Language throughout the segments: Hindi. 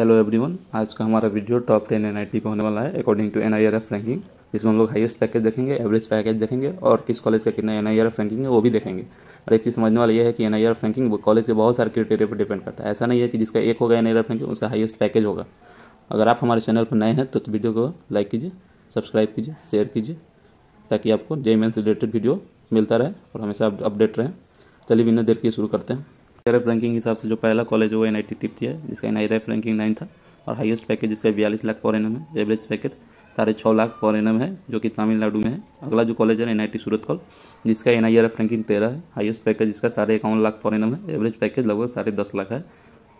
हेलो एवरीवन आज का हमारा वीडियो टॉप टेन एन पे होने वाला है according to N I R F ranking जिसमें हम लोग हाईएस्ट पैकेज देखेंगे एवरेज पैकेज देखेंगे और किस कॉलेज का कितना N I R F ranking है वो भी देखेंगे और एक चीज़ समझने वाली ये है कि N I R ranking college के बहुत सारे क्रिटेरिया पर डिपेंड करता है ऐसा नहीं है कि जिसका एक होगा एन आई रैंकिंग उसका हाईएस्ट पैकेज होगा अगर आप हमारे चैनल पर नए हैं तो, तो वीडियो को लाइक कीजिए सब्सक्राइब कीजिए शेयर कीजिए ताकि आपको जे से रिलेटेड वीडियो मिलता रहे और हमेशा अपडेट रहें चलिए बिना देर के शुरू करते हैं एफ रैंकिंग हिसाब से जो पहला कॉलेज है वो एन आई टी है जिसका N I F ranking nine था और हाईएस्ट पैकेज जिसका बयालीस लाख फॉर एनम है एवरेज पैकेज साढ़े छः लाख फॉर एनम है जो कि तमिलनाडु में है अगला जो कॉलेज है N I T Surathkal जिसका N I R F ranking तेरह है हाईएस्ट पैकेज जिसका साढ़े इक्यावन लाख फॉर एनम है एवरेज पैकेज लगभग साढ़े दस लाख है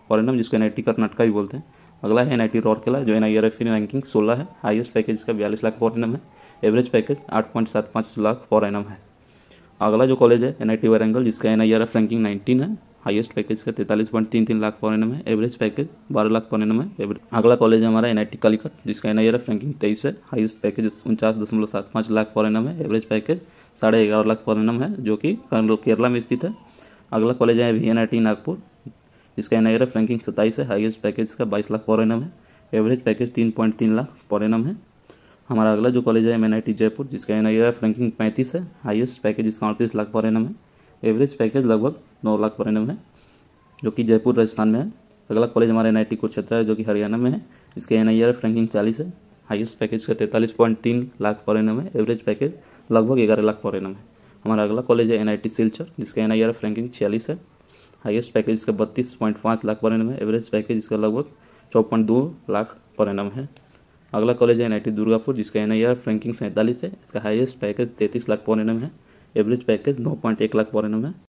फॉर एनम जिसको एन आई टी कर्नाटका भी बोलते हैं अगला है एन आई टी जो N I R F ranking सोलह है हाईएस्ट पैकेज जिसका बयालीस लाख फॉर एनम है एवरेज पैकेज आठ पॉइंट सात पाँच लाख फॉर एनम है अगला जो कॉलेज है एन आई टी वरंगल जिसका N I R F ranking nineteen है हाईएस्ट पैकेज का तैंतालीस पॉइंट तीन तीन लाख पौने में है एवरेज पैकेज बारह लाख पौने में एवरेज अगला कॉलेज हमारा एन आई टी जिसका एन आई रैंकिंग तेईस है हाईएस्ट पैकेज उनचास दशमलव सात पाँच लाख पर एनम है एवरेज पैकेज साढ़े ग्यारह लाख पौने में है जो कि केरला में स्थित है अगला कॉलेज है V N I T Nagpur जिसका एन आई रैंकिंग सत्ताईस है हाईएस्ट पैकेज का बाईस लाख पौने एनम है एवरेज पैकेज तीन पॉइंट तीन लाख पौने एनम है हमारा अगला जो कॉलेज है M N I T Jaipur जिसका एन आई एफ रैंकिंग पैंतीस है हाईएस्ट पैकेज इसका अड़तीस लाख पर एनम है एवरेज पैकेज लगभग नौ लाख पर एनम है जो कि जयपुर राजस्थान में है अगला कॉलेज हमारा एन आई टी कुरुक्षेत्र है जो कि हरियाणा में है इसके एन आई आर रैंकिंग चालीस है हाइस्ट पैकेज का तैंतालीस पॉइंट तीन लाख पर एनम है एवरेज पैकेज लगभग ग्यारह लाख पर एनम है हमारा अगला कॉलेज है एन आई टी सिलचर जिसका एन आई आर रैंकिंग छियालीस है हाइस्ट पैकेज इसका बत्तीस पॉइंट पाँच लाख पर एनम है एवरेज पैकेज इसका लगभग चौपन दो लाख पर एनम है अगला कॉलेज है एन आई टी दुर्गापुर जिसका एन आई आर रैंकिंग सैंतालीस है इसका हाइस्ट पैकेज तैंतीस लाख पर एनम है एवरेज पैकेज नौ पॉइंट एक लाख में